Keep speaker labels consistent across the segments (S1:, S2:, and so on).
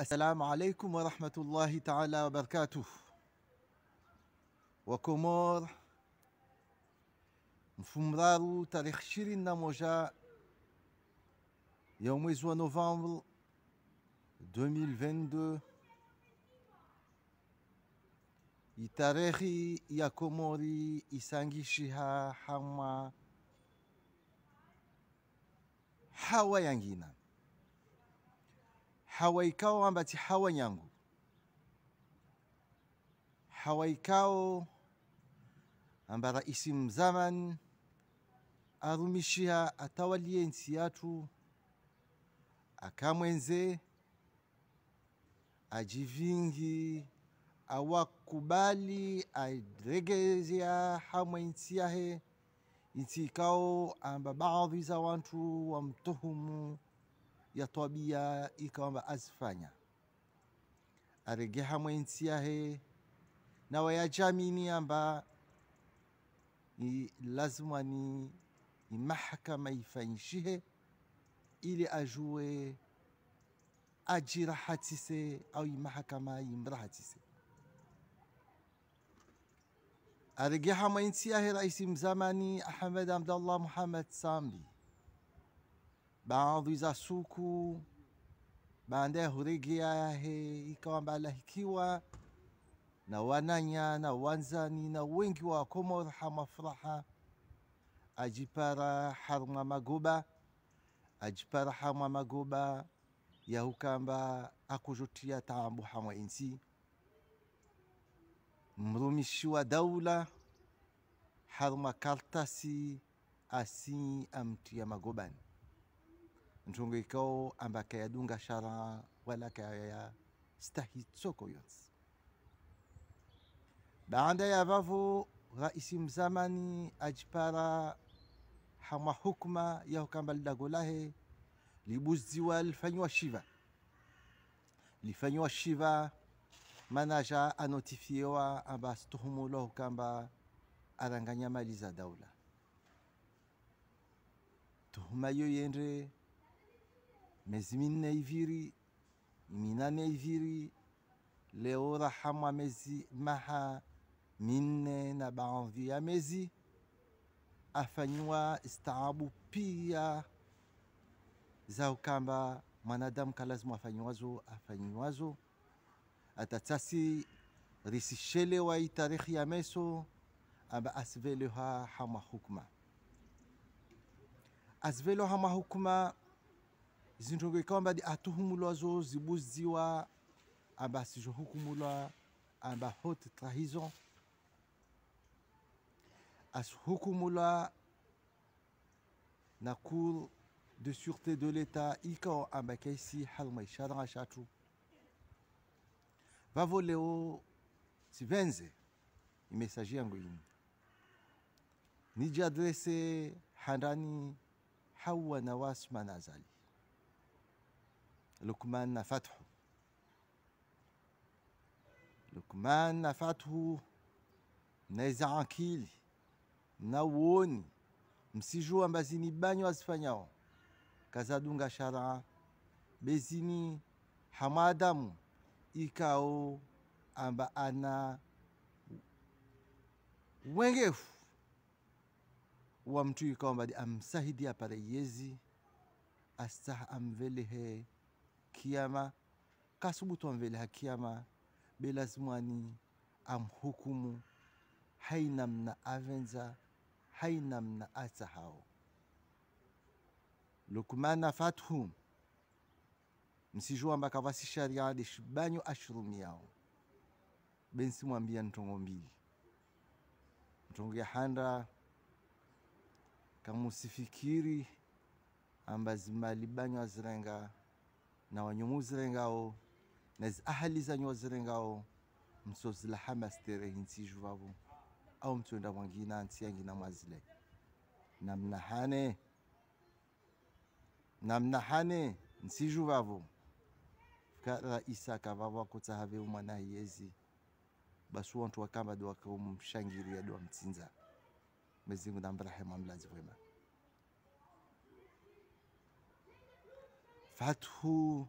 S1: السلام عليكم ورحمة الله تعالى وبركاته وكمور مفمرارو تاريخ شيرين نموجا يوم 8 نوفمبر 2022 تاريخي يا كوموري يسانجيشيها حما حوايانجينا hawaikao ti hawa nyangu hawaikao amba raisi mzaman arumishia atawalie nsi yatu akamwenze ajivingi awakubali aregezea hamwe nsi yahe nsi ikao amba baadhi za wantu wamtuhumu yatwabia hii kwamba azifanya aregeha mwenzi yahe nawe yajamini yamba ni lazima ni, mahakama ifanyishihe ili ajue ajirahatise au imahakama imrahatise aregeha mwenzi rais mzamani ahmed abdallah muhammad sambi baadhi za suku baandaye huregia yahe ikawambalahikiwa na wananya na wanzani na wengi wa komorha furaha ajipara harma magoba ajipara hamwa magoba yahukamba akujutia taambu hamwa insi mrumishi wa daula harma kartasi asi amtia magobani nthunga ikao amba kayadunga shara wala stahi tsoko yonse baada ya vavo raisi mzamani ajipara hamwa hukma lidagolahe kamba lidago lahe libuziwa lifanyiwa shiva lifanywa shiva manaja anotifiewa amba situhumuloho kamba aranganya mali za daula tuhuma yo yendre miezi minne iviri minane iviri leo rahamwa mezi maha minne na baadhi ya mezi afanyiwa istaabu pia za ukamba mwanadamu kalazimu afanyiwazo afanyiwazo atatasi risishele wa tarikhi ya meso amba asiveleha hama hukma asiveleha hama hukma zinthu ngwekamba atuhumulwa zo zibuziwa amba asizohukumulwa amba haute trahison asihukumulwa na cour de sûreté de l'état ikao amba kaisi halma ishadanga shatu vavo leo sivenze imesaji yangu ini nijiadrese handani hawa na wasma nazali Lukman Fathu. Lukman Fathu, mnaweza akili na uoni, msijua mbazini banyo azifanyao kazadunga sharaa bezini hamadamu ikao amba ana wengefu wa mtu ikao mbadi amsahidi apareyezi astaha amvelehe kiyama kasubutwa mbele ya kiyama belazimwani amhukumu hainamna avenza hainamna asahau lukmana fathu msijua mbaka vasi sharia deshibanyo ashurumi yao bensimwambia ntongo mbili mtongo handa kamusifikiri ambazimali banyo azirenga na wanyumu zirengawo na ziahali zanyu zirengawo mso zilahama stere hinti juvavu au nda mwangina antiangina mwazile namnahane namnahane juvavu vavo isa kavavu vavo akutahave umana hiezi basi wantu wakamba ya duwa mtinza mezingu mbrahe mlazi wema fathu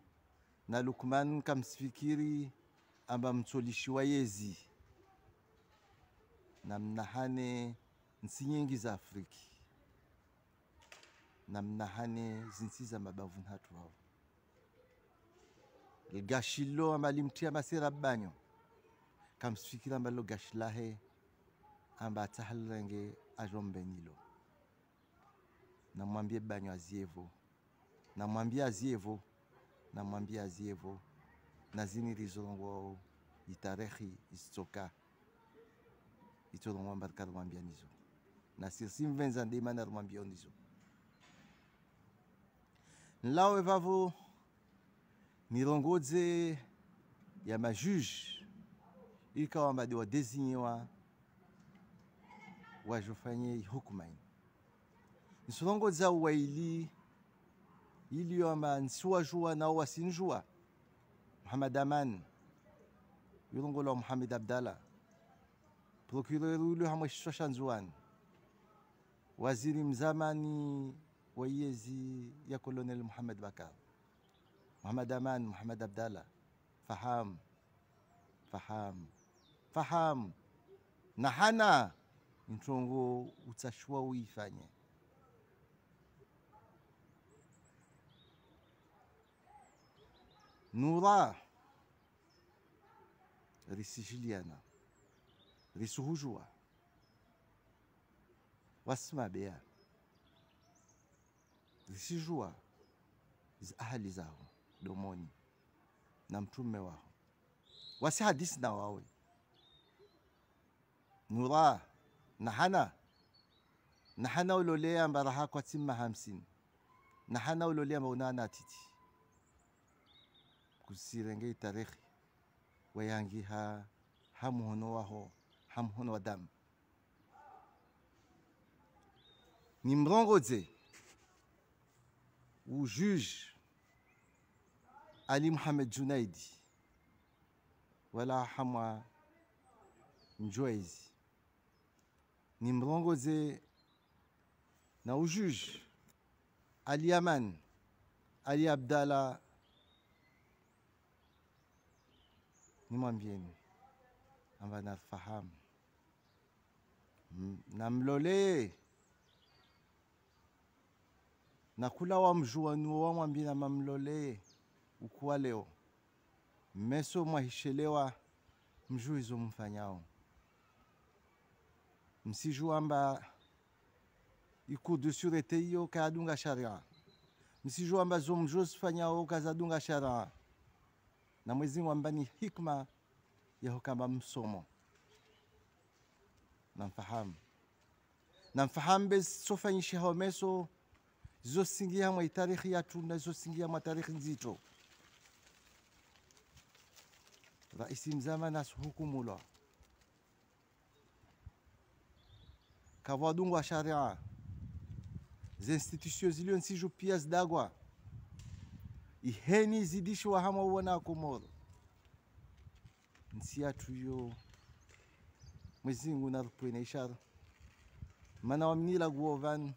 S1: na Lukman kamsifikiri amba wa yezi na mnahane nsi nyingi za Afriki na mnahane zinsi za mabavu nhatu wao lgashilo amalimtia masira banyo kamsifikira ambalo gashilahe amba atahalirange ajombenyilo namwambie banyo azievo namwambia azievo namwambia azievo nazini rizolongwao itarehi isitsoka itzolongwa mbarika rumwambia nizo na sirsi mvenza ndimana rumwambia nizo nlao evavo nilongodze ya majuge ikawambadi mbadi wadezinyiwa wajofanye hukuma ini nisolongodza waili ili ama nsiwajua na wasinjua. Muhammad Aman yulongolwa Muhammad Abdalla, procureur ule hamwe shoshanzuani, waziri mzamani wa yezi ya Colonel Muhammad Bakar. Muhammad Aman, Muhammad Abdalla, fahamu fahamu fahamu, na hana ntongo utsashwa uifanye نوره هذه السيسيليانة هذه سهوجوة واسمع بها zisijua ahali zao domoni na mtume wao, wasihadisi na wawe nura nahana nahana na hana ulolea mbaraha kwa timma hamsini nahana hana ulolea maunana titi itarehe wayangi wayangiha hamuhono waho hamuhono wa damu ni mrongoze ujuje juge ali muhamed junaidi wala hamwa mjoezi ni mrongoze na ujuge ali yaman ali abdallah nimwambieni amba nafahamu, namlolee na kula wamjua nuo wamwambie namamlolee ukuwa leo meso mwahishelewa mjuu izo mfanyao msijua amba iku dusurete iyo kaadunga sharia msijua amba zo mjuu zifanyao kazadunga sharia na mwezi Mungu ambaye ni hikma ya hukama msomo namfahamu namfahambe sofanyishaho meso zizosingia mwa itarikhi yatu na zizosingia mwa tarikhi nzito raisi mzama nasuhukumulwa kavwadungwa sharia zinstitution zilio nsijupia zidagwa iheni izidishwa hama uona akomoro nsi yatu yo mwezingu narupwena ishara mana wamnila guovanu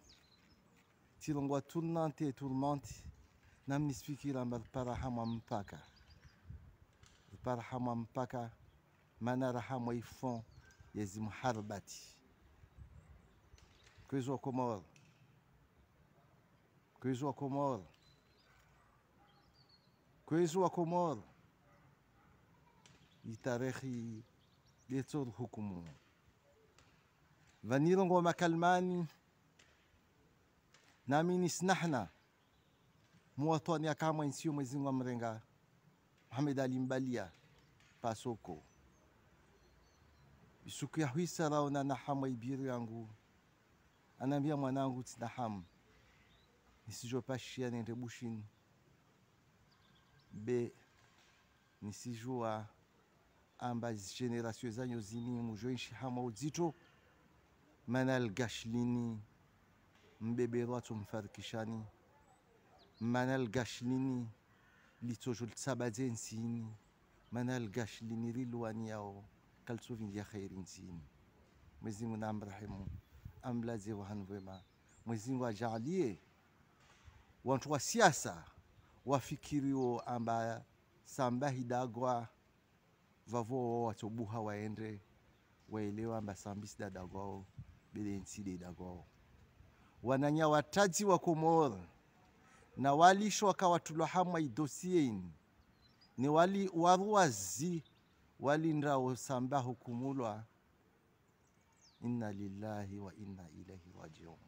S1: tilongwa tournante e tourmente namnispikila mba ripara hamwa mpaka ripara hamwa mpaka manara hamwa ifon yezimharabati kwezwa komoro wa komoro kwezi wa Komoro itarehi tarehi hukumu vanilongo wa makalmani namini snahna muwatwani akamwa insiyo mwezingu wa mrenga Muhammad Ali Mbalia pasoko isuku ya huisaraona nahamwa ibiru yangu anaambia mwanangu tinahamu nisijopashia nende bushini be nisijua amba generation zanyu zini mujoishi hama uzito manalgash lini mbebero watu mfarikishani manalgash lini litojo litsabadze nsini manalgash lini rilwani yao kaltsovingia khairi nsini Mwenyezi Mungu amrahimu amlaze wahanvema Mwenyezi Mungu ajalie wantu wa siasa wafikirio amba samba hidagwa vavowo watobuha waende waelewa amba samba sidadagwawo bile ntside wananya wananyawataji wa Komoro na walisho wakawatulwa hamwa idosiyeni ni wali waruwazi walindawo samba hukumulwa inna lillahi wa inna ilaihi rajiun